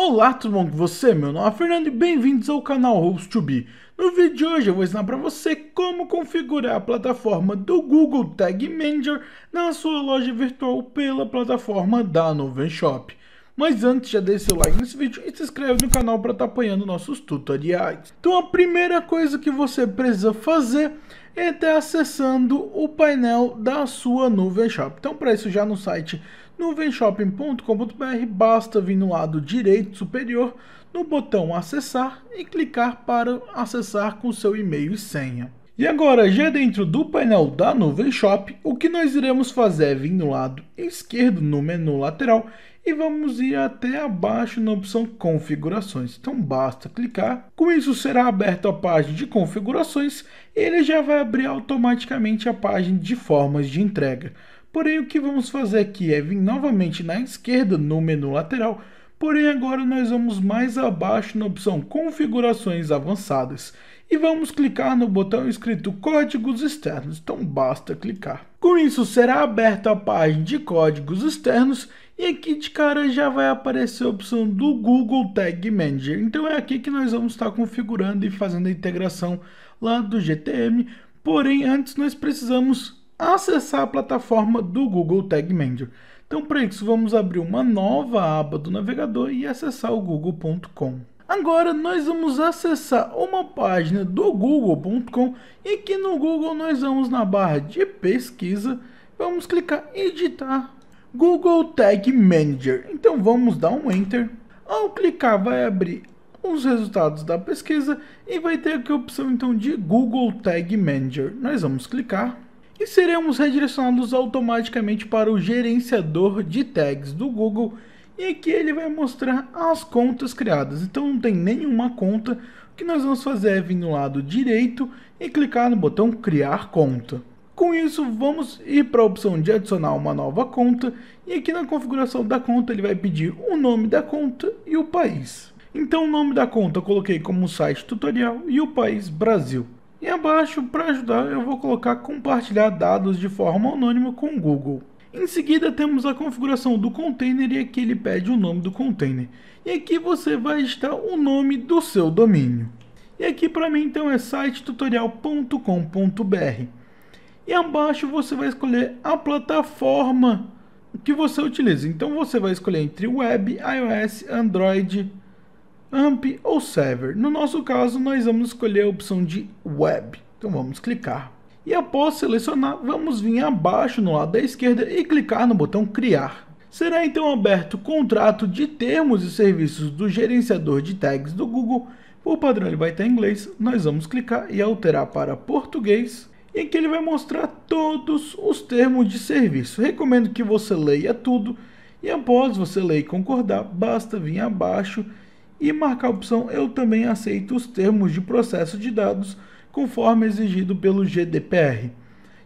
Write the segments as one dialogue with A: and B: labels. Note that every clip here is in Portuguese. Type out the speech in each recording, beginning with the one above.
A: Olá, tudo bom com você? Meu nome é Fernando e bem-vindos ao canal Host2B. No vídeo de hoje eu vou ensinar para você como configurar a plataforma do Google Tag Manager na sua loja virtual pela plataforma da Nuvem Shop. Mas antes, já deixa seu like nesse vídeo e se inscreve no canal para estar tá apoiando nossos tutoriais. Então a primeira coisa que você precisa fazer é estar tá acessando o painel da sua Nuvem Shop. Então para isso já no site no venshopping.com.br basta vir no lado direito superior no botão acessar e clicar para acessar com seu e-mail e senha. E agora, já dentro do painel da Nuvem Shop, o que nós iremos fazer é vir no lado esquerdo no menu lateral e vamos ir até abaixo na opção configurações, então basta clicar. Com isso será aberta a página de configurações e ele já vai abrir automaticamente a página de formas de entrega. Porém, o que vamos fazer aqui é vir novamente na esquerda no menu lateral, porém agora nós vamos mais abaixo na opção configurações avançadas e vamos clicar no botão escrito códigos externos, então basta clicar. Com isso será aberta a página de códigos externos e aqui de cara já vai aparecer a opção do Google Tag Manager, então é aqui que nós vamos estar configurando e fazendo a integração lá do GTM, porém antes nós precisamos acessar a plataforma do Google Tag Manager. Então, para isso, vamos abrir uma nova aba do navegador e acessar o google.com. Agora nós vamos acessar uma página do google.com e aqui no Google nós vamos na barra de pesquisa, vamos clicar em editar Google Tag Manager. Então vamos dar um enter. Ao clicar vai abrir os resultados da pesquisa e vai ter aqui a opção então de Google Tag Manager. Nós vamos clicar e seremos redirecionados automaticamente para o gerenciador de tags do Google e aqui ele vai mostrar as contas criadas. Então não tem nenhuma conta. O que nós vamos fazer é vir no lado direito e clicar no botão criar conta. Com isso, vamos ir para a opção de adicionar uma nova conta e aqui na configuração da conta ele vai pedir o nome da conta e o país. Então o nome da conta eu coloquei como site tutorial e o país Brasil. E abaixo, para ajudar, eu vou colocar compartilhar dados de forma anônima com o Google. Em seguida, temos a configuração do container e aqui ele pede o nome do container. E aqui você vai estar o nome do seu domínio. E aqui para mim então é sitetutorial.com.br. E abaixo você vai escolher a plataforma que você utiliza. Então você vai escolher entre web, iOS, Android, AMP ou Server. No nosso caso, nós vamos escolher a opção de Web. Então vamos clicar. E após selecionar, vamos vir abaixo no lado da esquerda e clicar no botão Criar. Será então aberto o contrato de termos e serviços do gerenciador de tags do Google. Por padrão ele vai estar em inglês, nós vamos clicar e alterar para português. E aqui ele vai mostrar todos os termos de serviço. Recomendo que você leia tudo e após você ler e concordar, basta vir abaixo e marcar a opção Eu também aceito os termos de processo de dados conforme exigido pelo GDPR.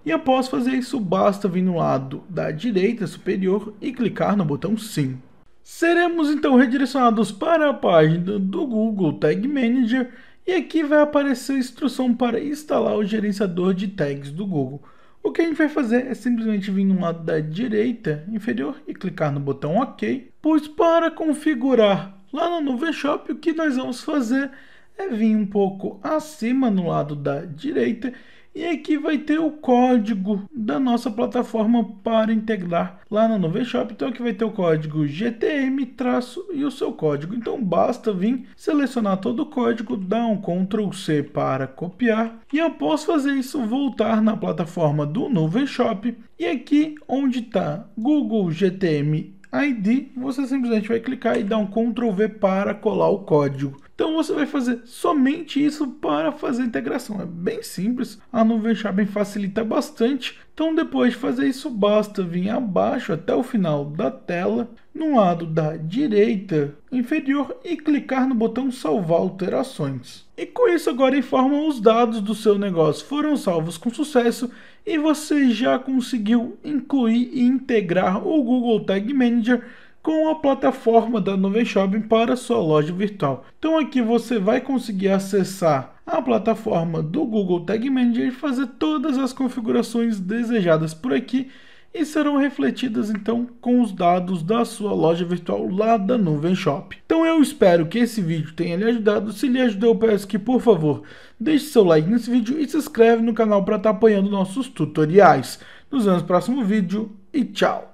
A: E após fazer isso, basta vir no lado da direita superior e clicar no botão Sim. Seremos então redirecionados para a página do Google Tag Manager e aqui vai aparecer a instrução para instalar o gerenciador de tags do Google. O que a gente vai fazer é simplesmente vir no lado da direita inferior e clicar no botão OK, pois para configurar lá no Shop o que nós vamos fazer é vir um pouco acima no lado da direita e aqui vai ter o código da nossa plataforma para integrar lá na Shop Então aqui vai ter o código GTM traço e o seu código. Então basta vir selecionar todo o código, dar um Ctrl C para copiar. E após fazer isso, voltar na plataforma do Nuvem Shop E aqui onde está Google GTM ID, você simplesmente vai clicar e dar um Ctrl V para colar o código. Então você vai fazer somente isso para fazer a integração. É bem simples, a nuvem Shaben facilita bastante. Então depois de fazer isso, basta vir abaixo até o final da tela, no lado da direita inferior e clicar no botão salvar alterações. E com isso agora informa os dados do seu negócio foram salvos com sucesso e você já conseguiu incluir e integrar o Google Tag Manager com a plataforma da Nuvem Shopping para sua loja virtual. Então aqui você vai conseguir acessar a plataforma do Google Tag Manager e fazer todas as configurações desejadas por aqui e serão refletidas então com os dados da sua loja virtual lá da Nuvem Shop. Então eu espero que esse vídeo tenha lhe ajudado, se lhe ajudou eu peço que por favor deixe seu like nesse vídeo e se inscreve no canal para estar tá apoiando nossos tutoriais. Nos vemos no próximo vídeo e tchau!